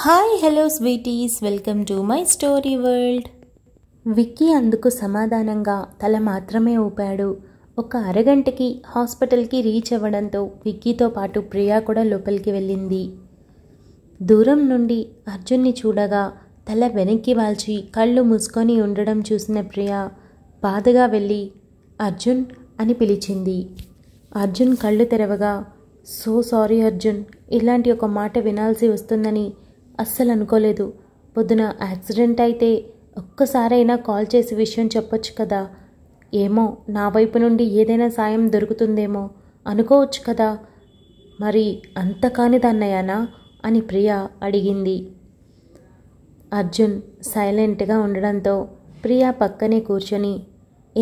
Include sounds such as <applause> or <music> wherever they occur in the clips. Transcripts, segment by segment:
hi hello sweeties welcome to my story world Vicky అందుకు సమాధానంగా తల మాత్రమే ఊపాడు ఒక అరగంటకి హాస్పిటల్కి రీచ్ అవ్వడంతో విక్కీతో పాటు ప్రియా కూడా లోపలికి వెళ్ళింది దూరం నుండి అర్జున్ని చూడగా తల వెనక్కి వాల్చి కళ్ళు మూసుకొని ఉండడం చూసిన ప్రియా బాధగా వెళ్ళి అర్జున్ అని పిలిచింది అర్జున్ కళ్ళు తెరవగా సో సారీ అర్జున్ ఇలాంటి ఒక మాట వినాల్సి వస్తుందని అస్సలు అనుకోలేదు పొద్దున యాక్సిడెంట్ అయితే ఒక్కసారైనా కాల్ చేసి విషయం చెప్పొచ్చు కదా ఏమో నా వైపు నుండి ఏదైనా సాయం దొరుకుతుందేమో అనుకోవచ్చు కదా మరి అంత కానిదన్నయ్యానా అని ప్రియ అడిగింది అర్జున్ సైలెంట్గా ఉండడంతో ప్రియా పక్కనే కూర్చొని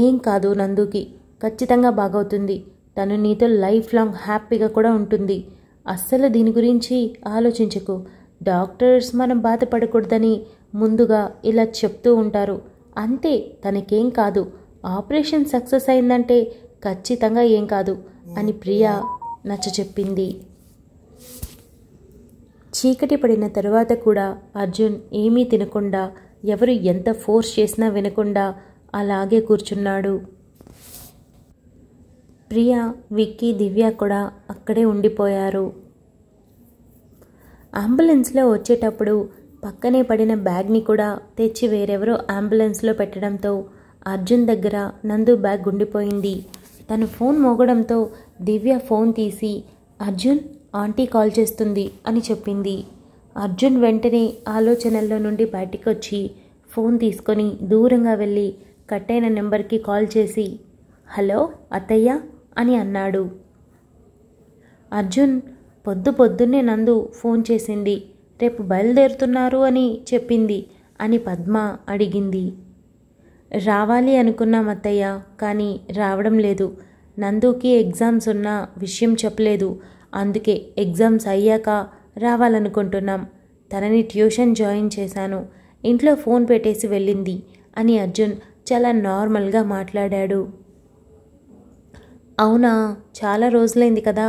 ఏం కాదు నందుకి ఖచ్చితంగా బాగవుతుంది తను నీతో లైఫ్ లాంగ్ హ్యాపీగా కూడా ఉంటుంది అస్సలు దీని గురించి ఆలోచించకు డాక్టర్స్ మనం బాధపడకూడదని ముందుగా ఇలా చెప్తూ ఉంటారు అంతే తనకేం కాదు ఆపరేషన్ సక్సెస్ అయిందంటే ఖచ్చితంగా ఏం కాదు అని ప్రియా నచ్చ చెప్పింది చీకటి పడిన తర్వాత కూడా అర్జున్ ఏమీ తినకుండా ఎవరు ఎంత ఫోర్స్ చేసినా వినకుండా అలాగే కూర్చున్నాడు ప్రియా విక్కీ దివ్య కూడా అక్కడే ఉండిపోయారు అంబులెన్స్లో వచ్చేటప్పుడు పక్కనే పడిన బ్యాగ్ని కూడా తెచ్చి వేరెవరో అంబులెన్స్లో పెట్టడంతో అర్జున్ దగ్గర నందు బ్యాగ్ ఉండిపోయింది తను ఫోన్ మోగడంతో దివ్య ఫోన్ తీసి అర్జున్ ఆంటీ కాల్ చేస్తుంది అని చెప్పింది అర్జున్ వెంటనే ఆలోచనల్లో నుండి వచ్చి ఫోన్ తీసుకొని దూరంగా వెళ్ళి కట్టైన నెంబర్కి కాల్ చేసి హలో అత్తయ్య అని అన్నాడు అర్జున్ పొద్దు పొద్దున్నే నందు ఫోన్ చేసింది రేపు బయలుదేరుతున్నారు అని చెప్పింది అని పద్మ అడిగింది రావాలి అనుకున్నాం అత్తయ్య కానీ రావడం లేదు నందుకి ఎగ్జామ్స్ ఉన్న విషయం చెప్పలేదు అందుకే ఎగ్జామ్స్ అయ్యాక రావాలనుకుంటున్నాం తనని ట్యూషన్ జాయిన్ చేశాను ఇంట్లో ఫోన్ పెట్టేసి వెళ్ళింది అని అర్జున్ చాలా నార్మల్గా మాట్లాడాడు అవునా చాలా రోజులైంది కదా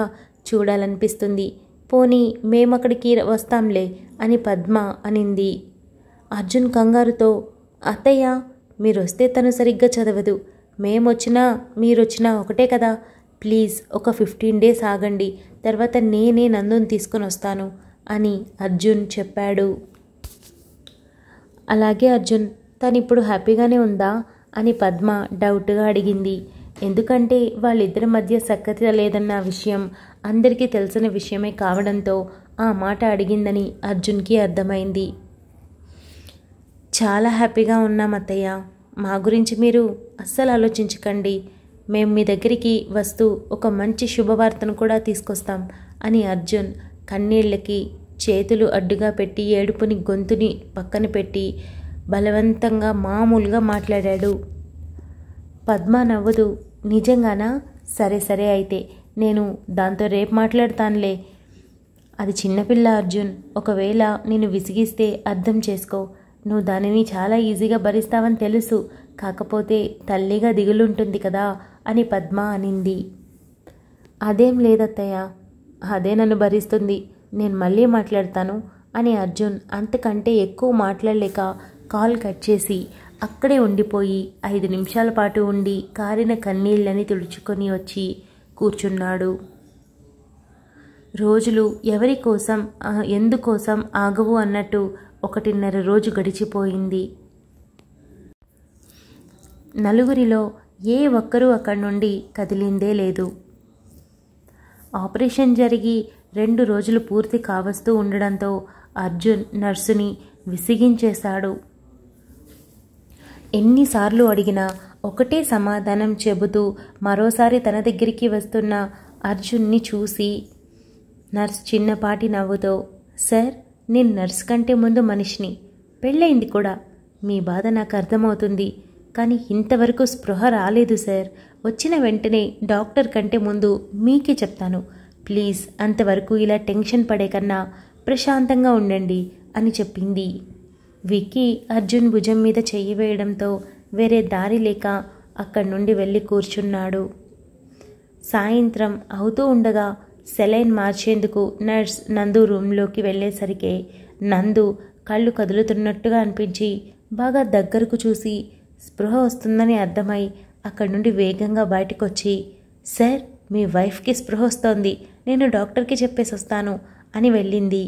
చూడాలనిపిస్తుంది పోనీ మేమక్కడికి వస్తాంలే అని పద్మ అనింది అర్జున్ కంగారుతో అత్తయ్య మీరొస్తే తను సరిగ్గా చదవదు మేమొచ్చినా మీరొచ్చినా ఒకటే కదా ప్లీజ్ ఒక ఫిఫ్టీన్ డేస్ ఆగండి తర్వాత నేనే నందుని తీసుకొని వస్తాను అని అర్జున్ చెప్పాడు అలాగే అర్జున్ తను ఇప్పుడు హ్యాపీగానే ఉందా అని పద్మ డౌట్గా అడిగింది ఎందుకంటే వాళ్ళిద్దరి మధ్య సఖ్యత లేదన్న విషయం అందరికీ తెలిసిన విషయమే కావడంతో ఆ మాట అడిగిందని అర్జున్కి అర్థమైంది చాలా హ్యాపీగా ఉన్నాం అత్తయ్య మా గురించి మీరు అస్సలు ఆలోచించకండి మేము మీ దగ్గరికి వస్తూ ఒక మంచి శుభవార్తను కూడా తీసుకొస్తాం అని అర్జున్ కన్నీళ్ళకి చేతులు అడ్డుగా పెట్టి ఏడుపుని గొంతుని పక్కన పెట్టి బలవంతంగా మామూలుగా మాట్లాడాడు పద్మ నవ్వుతూ నిజంగానా సరే సరే అయితే నేను దాంతో రేపు మాట్లాడతానులే అది చిన్నపిల్ల అర్జున్ ఒకవేళ నేను విసిగిస్తే అర్థం చేసుకో నువ్వు దానిని చాలా ఈజీగా భరిస్తావని తెలుసు కాకపోతే తల్లిగా దిగులుంటుంది కదా అని పద్మ అనింది అదేం లేదత్తయ్య అదే నన్ను భరిస్తుంది నేను మళ్ళీ మాట్లాడతాను అని అర్జున్ అంతకంటే ఎక్కువ మాట్లాడలేక కాల్ కట్ చేసి అక్కడే ఉండిపోయి ఐదు నిమిషాల పాటు ఉండి కారిన కన్నీళ్ళని తుడుచుకొని వచ్చి కూర్చున్నాడు రోజులు ఎవరి కోసం ఎందుకోసం ఆగవు అన్నట్టు ఒకటిన్నర రోజు గడిచిపోయింది నలుగురిలో ఏ ఒక్కరూ అక్కడి నుండి కదిలిందే లేదు ఆపరేషన్ జరిగి రెండు రోజులు పూర్తి కావస్తూ ఉండడంతో అర్జున్ నర్సుని విసిగించేశాడు ఎన్నిసార్లు అడిగినా ఒకటే సమాధానం చెబుతూ మరోసారి తన దగ్గరికి వస్తున్న అర్జున్ని చూసి నర్స్ చిన్నపాటి నవ్వుతో సార్ నేను నర్స్ కంటే ముందు మనిషిని పెళ్ళయింది కూడా మీ బాధ నాకు అర్థమవుతుంది కానీ ఇంతవరకు స్పృహ రాలేదు సార్ వచ్చిన వెంటనే డాక్టర్ కంటే ముందు మీకే చెప్తాను ప్లీజ్ అంతవరకు ఇలా టెన్షన్ పడే కన్నా ప్రశాంతంగా ఉండండి అని చెప్పింది విక్కీ అర్జున్ భుజం మీద చెయ్యి వేయడంతో వేరే దారి లేక అక్కడి నుండి వెళ్ళి కూర్చున్నాడు సాయంత్రం అవుతూ ఉండగా సెలైన్ మార్చేందుకు నర్స్ నందు రూమ్లోకి వెళ్ళేసరికి నందు కళ్ళు కదులుతున్నట్టుగా అనిపించి బాగా దగ్గరకు చూసి స్పృహ వస్తుందని అర్థమై అక్కడి నుండి వేగంగా బయటకొచ్చి సార్ మీ వైఫ్కి స్పృహ వస్తోంది నేను డాక్టర్కి చెప్పేసి వస్తాను అని వెళ్ళింది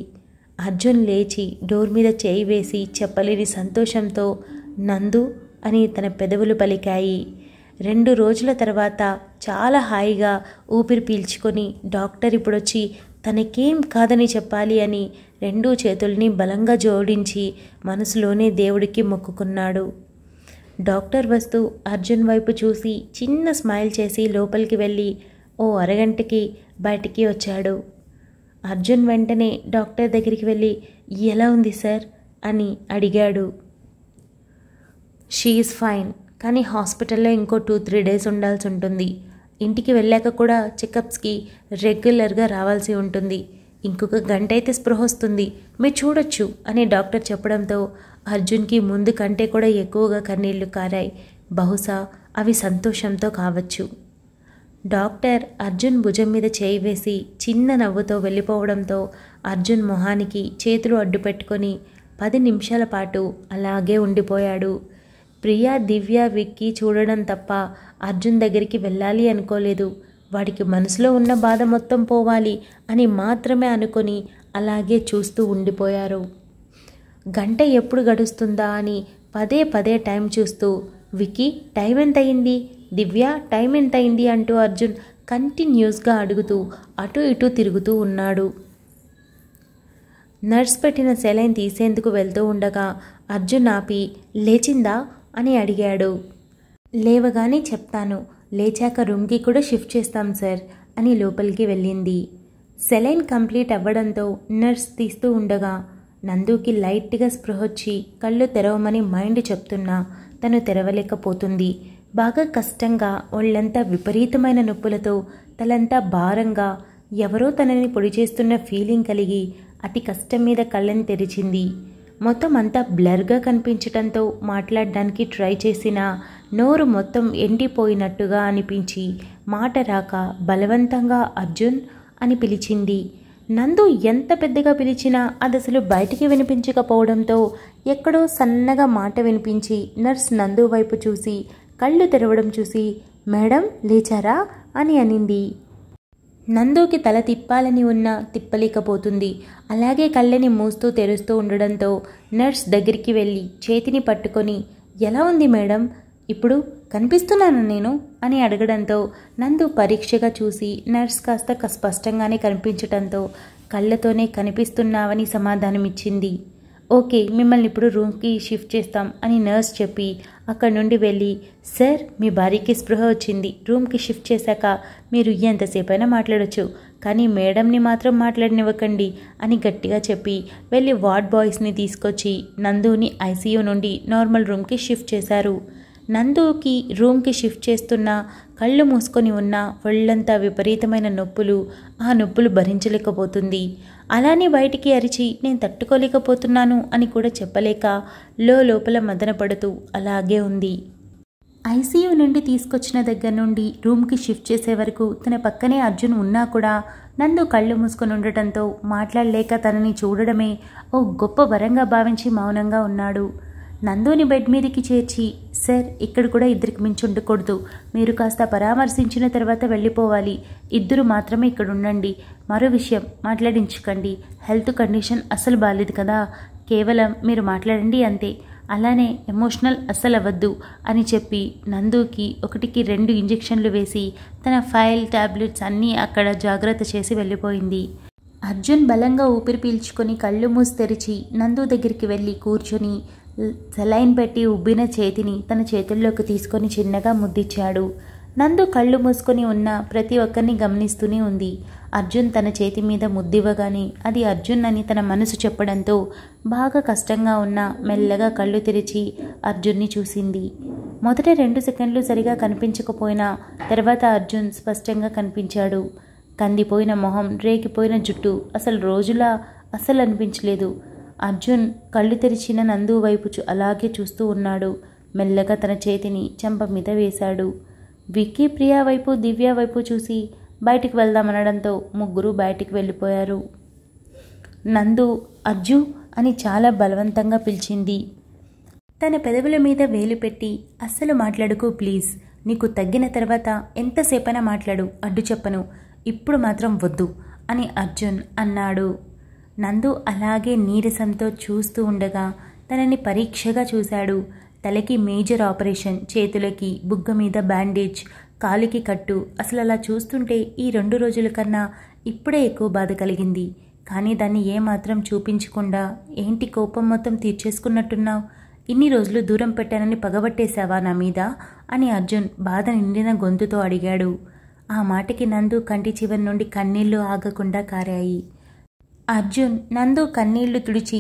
అర్జున్ లేచి డోర్ మీద చేయి వేసి చెప్పలేని సంతోషంతో నందు అని తన పెదవులు పలికాయి రెండు రోజుల తర్వాత చాలా హాయిగా ఊపిరి పీల్చుకొని డాక్టర్ ఇప్పుడొచ్చి తనకేం కాదని చెప్పాలి అని రెండు చేతుల్ని బలంగా జోడించి మనసులోనే దేవుడికి మొక్కుకున్నాడు డాక్టర్ వస్తూ అర్జున్ వైపు చూసి చిన్న స్మైల్ చేసి లోపలికి వెళ్ళి ఓ అరగంటకి బయటికి వచ్చాడు అర్జున్ వెంటనే డాక్టర్ దగ్గరికి వెళ్ళి ఎలా ఉంది సార్ అని అడిగాడు షీఈస్ ఫైన్ కానీ హాస్పిటల్లో ఇంకో టూ త్రీ డేస్ ఉండాల్సి ఉంటుంది ఇంటికి వెళ్ళాక కూడా చెకప్స్కి రెగ్యులర్గా రావాల్సి ఉంటుంది ఇంకొక గంట అయితే స్పృహ వస్తుంది మీరు చూడొచ్చు అని డాక్టర్ చెప్పడంతో అర్జున్కి ముందు కంటే కూడా ఎక్కువగా కన్నీళ్లు కారాయి బహుశా అవి సంతోషంతో కావచ్చు డాక్టర్ అర్జున్ భుజం మీద చేయి వేసి చిన్న నవ్వుతో వెళ్ళిపోవడంతో అర్జున్ మొహానికి చేతులు అడ్డుపెట్టుకొని పది నిమిషాల పాటు అలాగే ఉండిపోయాడు ప్రియా దివ్య విక్కి చూడడం తప్ప అర్జున్ దగ్గరికి వెళ్ళాలి అనుకోలేదు వాడికి మనసులో ఉన్న బాధ మొత్తం పోవాలి అని మాత్రమే అనుకొని అలాగే చూస్తూ ఉండిపోయారు గంట ఎప్పుడు గడుస్తుందా అని పదే పదే టైం చూస్తూ విక్కీ టైం ఎంత అయింది దివ్య టైం ఎంత అయింది అంటూ అర్జున్ కంటిన్యూస్గా అడుగుతూ అటు ఇటు తిరుగుతూ ఉన్నాడు నర్స్ పెట్టిన సెలైన్ తీసేందుకు వెళ్తూ ఉండగా అర్జున్ ఆపి లేచిందా అని అడిగాడు లేవగానే చెప్తాను లేచాక రూమ్కి కూడా షిఫ్ట్ చేస్తాం సార్ అని లోపలికి వెళ్ళింది సెలైన్ కంప్లీట్ అవ్వడంతో నర్స్ తీస్తూ ఉండగా నందుకి లైట్గా స్పృహొచ్చి కళ్ళు తెరవమని మైండ్ చెప్తున్నా తను తెరవలేకపోతుంది బాగా కష్టంగా ఒళ్ళంతా విపరీతమైన నొప్పులతో తలంతా భారంగా ఎవరో తనని పొడి చేస్తున్న ఫీలింగ్ కలిగి అతి కష్టం మీద కళ్ళని తెరిచింది మొత్తం అంతా బ్లర్గా కనిపించటంతో మాట్లాడడానికి ట్రై చేసినా నోరు మొత్తం ఎండిపోయినట్టుగా అనిపించి మాట రాక బలవంతంగా అర్జున్ అని పిలిచింది నందు ఎంత పెద్దగా పిలిచినా అది అసలు బయటికి వినిపించకపోవడంతో ఎక్కడో సన్నగా మాట వినిపించి నర్స్ నందు వైపు చూసి కళ్ళు తెరవడం చూసి మేడం లేచారా అని అనింది నందుకి తల తిప్పాలని ఉన్నా తిప్పలేకపోతుంది అలాగే కళ్ళని మూస్తూ తెరుస్తూ ఉండడంతో నర్స్ దగ్గరికి వెళ్ళి చేతిని పట్టుకొని ఎలా ఉంది మేడం ఇప్పుడు కనిపిస్తున్నాను నేను అని అడగడంతో నందు పరీక్షగా చూసి నర్స్ కాస్త స్పష్టంగానే కనిపించటంతో కళ్ళతోనే కనిపిస్తున్నావని సమాధానమిచ్చింది ఓకే మిమ్మల్ని ఇప్పుడు రూమ్కి షిఫ్ట్ చేస్తాం అని నర్స్ చెప్పి అక్కడి నుండి వెళ్ళి సార్ మీ భార్యకి స్పృహ వచ్చింది రూమ్కి షిఫ్ట్ చేశాక మీరు ఎంతసేపైనా మాట్లాడచ్చు కానీ మేడంని మాత్రం మాట్లాడినివ్వకండి అని గట్టిగా చెప్పి వెళ్ళి వార్డ్ బాయ్స్ని తీసుకొచ్చి నందుని ఐసీయూ నుండి నార్మల్ రూమ్కి షిఫ్ట్ చేశారు నందుకి రూమ్కి షిఫ్ట్ చేస్తున్న కళ్ళు మూసుకొని ఉన్న ఒళ్ళంతా విపరీతమైన నొప్పులు ఆ నొప్పులు భరించలేకపోతుంది అలానే బయటికి అరిచి నేను తట్టుకోలేకపోతున్నాను అని కూడా చెప్పలేక లోపల మదనపడుతూ అలాగే ఉంది ఐసీయూ నుండి తీసుకొచ్చిన దగ్గర నుండి రూమ్కి షిఫ్ట్ చేసే వరకు తన పక్కనే అర్జున్ ఉన్నా కూడా నందు కళ్ళు మూసుకొని ఉండటంతో మాట్లాడలేక తనని చూడడమే ఓ గొప్ప వరంగా భావించి మౌనంగా ఉన్నాడు నందుని బెడ్ మీదకి చేర్చి సార్ ఇక్కడ కూడా ఇద్దరికి మించి ఉండకూడదు మీరు కాస్త పరామర్శించిన తర్వాత వెళ్ళిపోవాలి ఇద్దరు మాత్రమే ఇక్కడ ఉండండి మరో విషయం మాట్లాడించుకోండి హెల్త్ కండిషన్ అసలు బాలేదు కదా కేవలం మీరు మాట్లాడండి అంతే అలానే ఎమోషనల్ అస్సలు అవ్వద్దు అని చెప్పి నందుకి ఒకటికి రెండు ఇంజెక్షన్లు వేసి తన ఫైల్ ట్యాబ్లెట్స్ అన్నీ అక్కడ జాగ్రత్త చేసి వెళ్ళిపోయింది అర్జున్ బలంగా ఊపిరి పీల్చుకొని కళ్ళు మూసి తెరిచి నందు దగ్గరికి వెళ్ళి కూర్చొని సెలైన్ పెట్టి ఉబ్బిన చేతిని తన చేతుల్లోకి తీసుకొని చిన్నగా ముద్దిచ్చాడు నందు కళ్ళు మూసుకొని ఉన్న ప్రతి ఒక్కరిని గమనిస్తూనే ఉంది అర్జున్ తన చేతి మీద ముద్దివ్వగానే అది అర్జున్ అని తన మనసు చెప్పడంతో బాగా కష్టంగా ఉన్న మెల్లగా కళ్ళు తెరిచి అర్జున్ని చూసింది మొదట రెండు సెకండ్లు సరిగా కనిపించకపోయినా తర్వాత అర్జున్ స్పష్టంగా కనిపించాడు కందిపోయిన మొహం రేగిపోయిన జుట్టు అసలు రోజులా అసలు అనిపించలేదు అర్జున్ కళ్ళు తెరిచిన నందు వైపు అలాగే చూస్తూ ఉన్నాడు మెల్లగా తన చేతిని చెంప మీద వేశాడు విక్కీ ప్రియా వైపు దివ్య వైపు చూసి బయటికి వెళ్దామనడంతో ముగ్గురు బయటికి వెళ్ళిపోయారు నందు అర్జు అని చాలా బలవంతంగా పిలిచింది తన పెదవుల మీద వేలు పెట్టి అస్సలు మాట్లాడుకో ప్లీజ్ నీకు తగ్గిన తర్వాత ఎంతసేపైనా మాట్లాడు అడ్డు చెప్పను ఇప్పుడు మాత్రం వద్దు అని అర్జున్ అన్నాడు నందు అలాగే నీరసంతో చూస్తూ ఉండగా తనని పరీక్షగా చూశాడు తలకి మేజర్ ఆపరేషన్ చేతులకి బుగ్గ మీద బ్యాండేజ్ కాలికి కట్టు అసలు అలా చూస్తుంటే ఈ రెండు రోజుల కన్నా ఇప్పుడే ఎక్కువ బాధ కలిగింది కానీ దాన్ని ఏమాత్రం చూపించకుండా ఏంటి కోపం మొత్తం తీర్చేసుకున్నట్టున్నావు ఇన్ని రోజులు దూరం పెట్టానని పగబట్టేశావా నా మీద అని అర్జున్ బాధ నిండిన గొంతుతో అడిగాడు ఆ మాటకి నందు కంటి చివరి నుండి కన్నీళ్లు ఆగకుండా కారాయి అర్జున్ నందు కన్నీళ్లు తుడిచి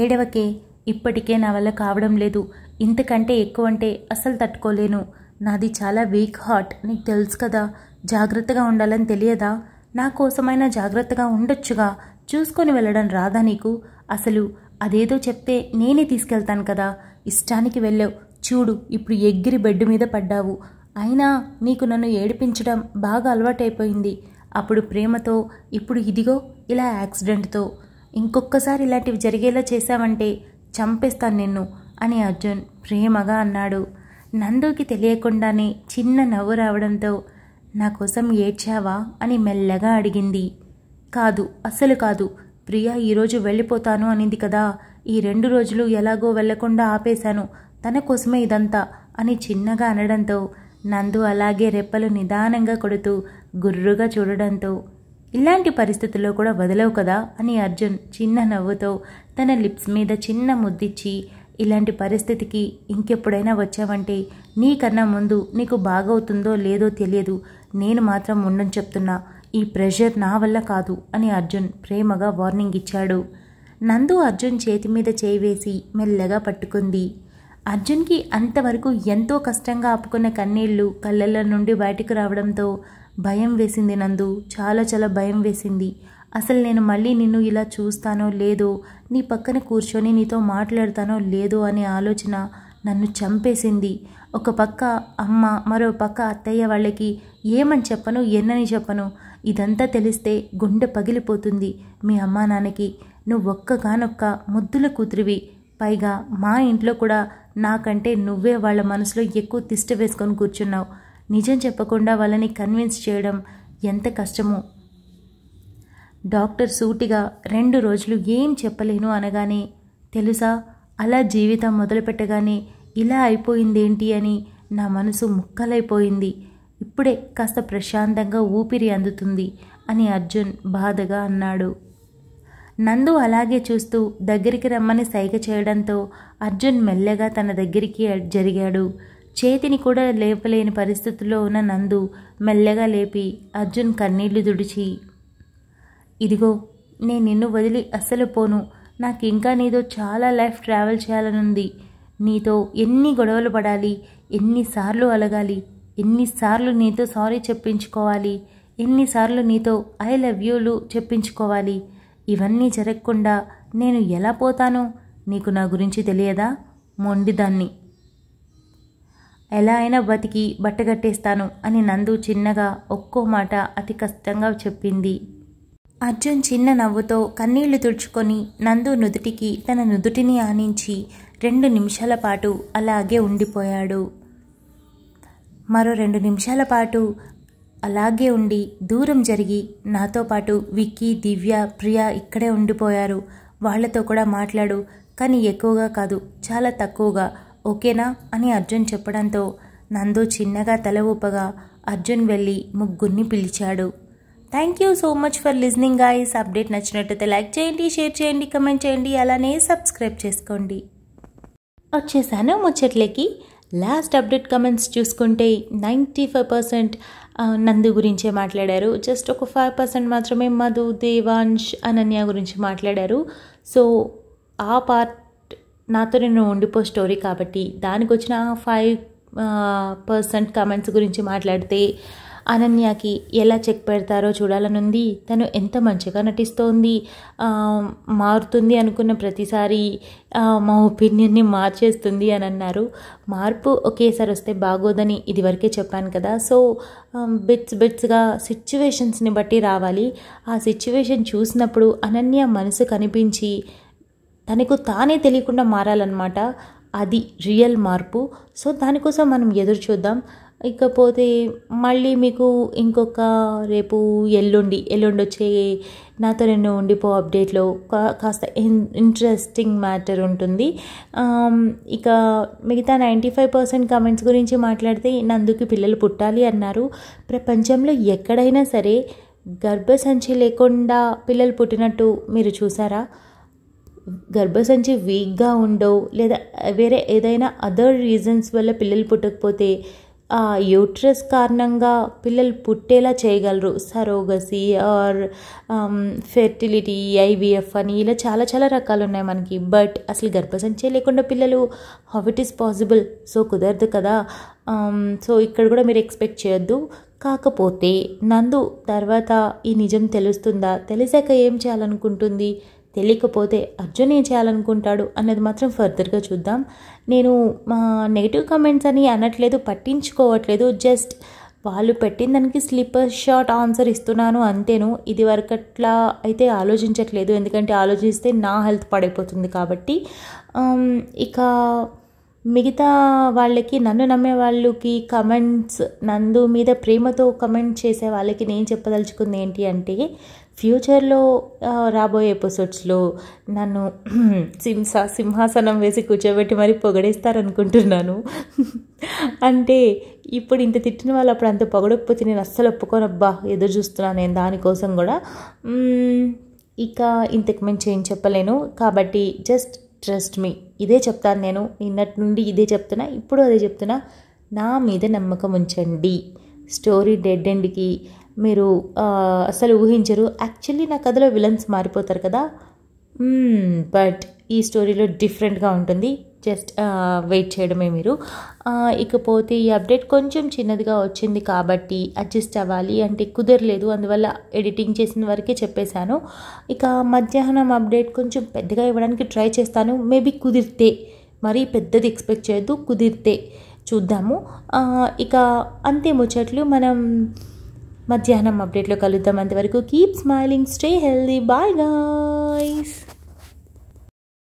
ఏడవకే ఇప్పటికే నా వల్ల కావడం లేదు ఇంతకంటే ఎక్కువ అంటే అసలు తట్టుకోలేను నాది చాలా వీక్ హార్ట్ నీకు తెలుసు కదా జాగ్రత్తగా ఉండాలని తెలియదా నా కోసమైనా జాగ్రత్తగా ఉండొచ్చుగా చూసుకొని వెళ్ళడం రాదా నీకు అసలు అదేదో చెప్తే నేనే తీసుకెళ్తాను కదా ఇష్టానికి వెళ్ళావు చూడు ఇప్పుడు ఎగ్గిరి బెడ్ మీద పడ్డావు అయినా నీకు నన్ను ఏడిపించడం బాగా అలవాటైపోయింది అప్పుడు ప్రేమతో ఇప్పుడు ఇదిగో ఇలా యాక్సిడెంట్తో ఇంకొక్కసారి ఇలాంటివి జరిగేలా చేశావంటే చంపేస్తాను నిన్ను అని అర్జున్ ప్రేమగా అన్నాడు నందుకి తెలియకుండానే చిన్న నవ్వు రావడంతో నా కోసం ఏడ్చావా అని మెల్లగా అడిగింది కాదు అసలు కాదు ప్రియా ఈరోజు వెళ్ళిపోతాను అనింది కదా ఈ రెండు రోజులు ఎలాగో వెళ్లకుండా ఆపేశాను తన కోసమే ఇదంతా అని చిన్నగా అనడంతో నందు అలాగే రెప్పలు నిదానంగా కొడుతూ గుర్రుగా చూడడంతో ఇలాంటి పరిస్థితుల్లో కూడా వదలవు కదా అని అర్జున్ చిన్న నవ్వుతో తన లిప్స్ మీద చిన్న ముద్దిచ్చి ఇలాంటి పరిస్థితికి ఇంకెప్పుడైనా వచ్చావంటే నీకన్నా ముందు నీకు బాగవుతుందో లేదో తెలియదు నేను మాత్రం ఉండని చెప్తున్నా ఈ ప్రెషర్ నా వల్ల కాదు అని అర్జున్ ప్రేమగా వార్నింగ్ ఇచ్చాడు నందు అర్జున్ చేతి మీద చేయి వేసి మెల్లగా పట్టుకుంది అర్జున్కి అంతవరకు ఎంతో కష్టంగా ఆపుకున్న కన్నీళ్లు కళ్ళల్లో నుండి బయటకు రావడంతో భయం వేసింది నందు చాలా చాలా భయం వేసింది అసలు నేను మళ్ళీ నిన్ను ఇలా చూస్తానో లేదో నీ పక్కన కూర్చొని నీతో మాట్లాడతానో లేదో అనే ఆలోచన నన్ను చంపేసింది ఒక పక్క అమ్మ మరో పక్క అత్తయ్య వాళ్ళకి ఏమని చెప్పను ఎన్నని చెప్పను ఇదంతా తెలిస్తే గుండె పగిలిపోతుంది మీ అమ్మా నాన్నకి నువ్వు ఒక్కగానొక్క ముద్దుల కూతురివి పైగా మా ఇంట్లో కూడా నాకంటే నువ్వే వాళ్ళ మనసులో ఎక్కువ తిష్ట వేసుకొని కూర్చున్నావు నిజం చెప్పకుండా వాళ్ళని కన్విన్స్ చేయడం ఎంత కష్టమో డాక్టర్ సూటిగా రెండు రోజులు ఏం చెప్పలేను అనగానే తెలుసా అలా జీవితం మొదలుపెట్టగానే ఇలా అయిపోయిందేంటి అని నా మనసు ముక్కలైపోయింది ఇప్పుడే కాస్త ప్రశాంతంగా ఊపిరి అందుతుంది అని అర్జున్ బాధగా అన్నాడు నందు అలాగే చూస్తూ దగ్గరికి రమ్మని సైగ చేయడంతో అర్జున్ మెల్లగా తన దగ్గరికి జరిగాడు చేతిని కూడా లేపలేని పరిస్థితుల్లో ఉన్న నందు మెల్లగా లేపి అర్జున్ కన్నీళ్లు దుడిచి ఇదిగో నేను నిన్ను వదిలి అస్సలు పోను నాకు ఇంకా నీతో చాలా లైఫ్ ట్రావెల్ చేయాలనుంది నీతో ఎన్ని గొడవలు పడాలి ఎన్నిసార్లు అలగాలి ఎన్నిసార్లు నీతో సారీ చెప్పించుకోవాలి ఎన్నిసార్లు నీతో ఐ లవ్ యూలు చెప్పించుకోవాలి ఇవన్నీ జరగకుండా నేను ఎలా పోతాను నీకు నా గురించి తెలియదా మొండిదాన్ని ఎలా అయినా బతికి బట్టగట్టేస్తాను అని నందు చిన్నగా ఒక్కో మాట అతి కష్టంగా చెప్పింది అర్జున్ చిన్న నవ్వుతో కన్నీళ్లు తుడుచుకొని నందు నుదుటికి తన నుదుటిని ఆనించి రెండు నిమిషాల పాటు అలాగే ఉండిపోయాడు మరో రెండు నిమిషాల పాటు అలాగే ఉండి దూరం జరిగి నాతో పాటు విక్కీ దివ్య ప్రియ ఇక్కడే ఉండిపోయారు వాళ్లతో కూడా మాట్లాడు కానీ ఎక్కువగా కాదు చాలా తక్కువగా ఓకేనా అని అర్జున్ చెప్పడంతో నందు చిన్నగా తల ఊపగా అర్జున్ వెళ్ళి ముగ్గురిని పిలిచాడు thank you so much for listening guys update నచ్చినట్టయితే లైక్ చేయండి షేర్ చేయండి కమెంట్ చేయండి అలానే సబ్స్క్రైబ్ చేసుకోండి వచ్చేసాను ముచ్చట్లకి లాస్ట్ అప్డేట్ కమెంట్స్ చూసుకుంటే నైంటీ ఫైవ్ పర్సెంట్ నందు గురించే మాట్లాడారు జస్ట్ ఒక ఫైవ్ పర్సెంట్ మాత్రమే మధు దేవాంష్ అనన్య గురించి మాట్లాడారు సో ఆ పార్ట్ నాతో నేను ఉండిపో స్టోరీ కాబట్టి దానికి వచ్చిన ఫైవ్ పర్సెంట్ కమెంట్స్ గురించి మాట్లాడితే అనన్యకి ఎలా చెక్ పెడతారో చూడాలనుంది తను ఎంత మంచిగా నటిస్తోంది మారుతుంది అనుకున్న ప్రతిసారి మా ఒపీనియన్ని మార్చేస్తుంది అని అన్నారు మార్పు ఒకేసారి వస్తే బాగోదని ఇదివరకే చెప్పాను కదా సో బిట్స్ బిట్స్గా సిచ్యువేషన్స్ని బట్టి రావాలి ఆ సిచ్యువేషన్ చూసినప్పుడు అనన్య మనసు కనిపించి తనకు తానే తెలియకుండా మారాలన్నమాట అది రియల్ మార్పు సో దానికోసం మనం ఎదురు చూద్దాం ఇకపోతే మళ్ళీ మీకు ఇంకొక రేపు ఎల్లుండి ఎల్లుండి వచ్చే నాతో నేను ఉండిపో అప్డేట్లో కాస్త ఇంట్రెస్టింగ్ మ్యాటర్ ఉంటుంది ఇక మిగతా నైంటీ ఫైవ్ పర్సెంట్ కమెంట్స్ గురించి మాట్లాడితే నందుకు పిల్లలు పుట్టాలి అన్నారు ప్రపంచంలో ఎక్కడైనా సరే గర్భసంచి లేకుండా పిల్లలు పుట్టినట్టు మీరు చూసారా గర్భసంచి వీక్గా ఉండవు లేదా వేరే ఏదైనా అదర్ రీజన్స్ వల్ల పిల్లలు పుట్టకపోతే యూట్రస్ కారణంగా పిల్లలు పుట్టేలా చేయగలరు సరోగసి ఆర్ ఫెర్టిలిటీ ఐవీఎఫ్ అని ఇలా చాలా చాలా రకాలు ఉన్నాయి మనకి బట్ అసలు గర్భసంచే లేకుండా పిల్లలు how it is possible so కుదరదు కదా సో ఇక్కడ కూడా మీరు ఎక్స్పెక్ట్ చేయొద్దు కాకపోతే నందు తర్వాత ఈ నిజం తెలుస్తుందా తెలిసాక ఏం చేయాలనుకుంటుంది తెలియకపోతే అర్జున్ ఏం చేయాలనుకుంటాడు అన్నది మాత్రం ఫర్దర్గా చూద్దాం నేను మా నెగిటివ్ కమెంట్స్ అని అనట్లేదు పట్టించుకోవట్లేదు జస్ట్ వాళ్ళు పెట్టిన దానికి స్లిప్పర్ షార్ట్ ఆన్సర్ ఇస్తున్నాను అంతేను ఇది వరకట్లా అయితే ఆలోచించట్లేదు ఎందుకంటే ఆలోచిస్తే నా హెల్త్ పడైపోతుంది కాబట్టి ఇక మిగతా వాళ్ళకి నన్ను నమ్మే వాళ్ళకి కమెంట్స్ నందు మీద ప్రేమతో కమెంట్ చేసే వాళ్ళకి నేను చెప్పదలుచుకుంది ఏంటి అంటే ఫ్యూచర్లో రాబోయే ఎపిసోడ్స్లో నన్ను <clears throat> సింహ సింహాసనం వేసి కూర్చోబెట్టి మరి పొగడేస్తారనుకుంటున్నాను <laughs> అంటే ఇప్పుడు ఇంత తిట్టిన వాళ్ళు అప్పుడు అంత పొగడకపోతే నేను అస్సలు ఒప్పుకోనబ్బా ఎదురు చూస్తున్నాను నేను దానికోసం కూడా ఇక ఇంతకు మించి ఏం చెప్పలేను కాబట్టి జస్ట్ ట్రస్ట్ మీ ఇదే చెప్తాను నేను నిన్నటి నుండి ఇదే చెప్తున్నా ఇప్పుడు అదే చెప్తున్నా నా మీద నమ్మకం ఉంచండి స్టోరీ డెడ్ ఎండ్కి మీరు అసలు ఊహించరు యాక్చువల్లీ నా కథలో విలన్స్ మారిపోతారు కదా బట్ ఈ స్టోరీలో డిఫరెంట్గా ఉంటుంది జస్ట్ వెయిట్ uh, చేయడమే మీరు ఇకపోతే ఈ అప్డేట్ కొంచెం చిన్నదిగా వచ్చింది కాబట్టి అడ్జస్ట్ అవ్వాలి అంటే కుదరలేదు అందువల్ల ఎడిటింగ్ చేసిన వరకే చెప్పేశాను ఇక మధ్యాహ్నం అప్డేట్ కొంచెం పెద్దగా ఇవ్వడానికి ట్రై చేస్తాను మేబీ కుదిరితే మరీ పెద్దది ఎక్స్పెక్ట్ చేయొద్దు కుదిరితే చూద్దాము ఇక అంతే ముచ్చట్లు మనం మధ్యాహ్నం అప్డేట్లో కలుద్దాం అంతవరకు keep smiling stay healthy bye guys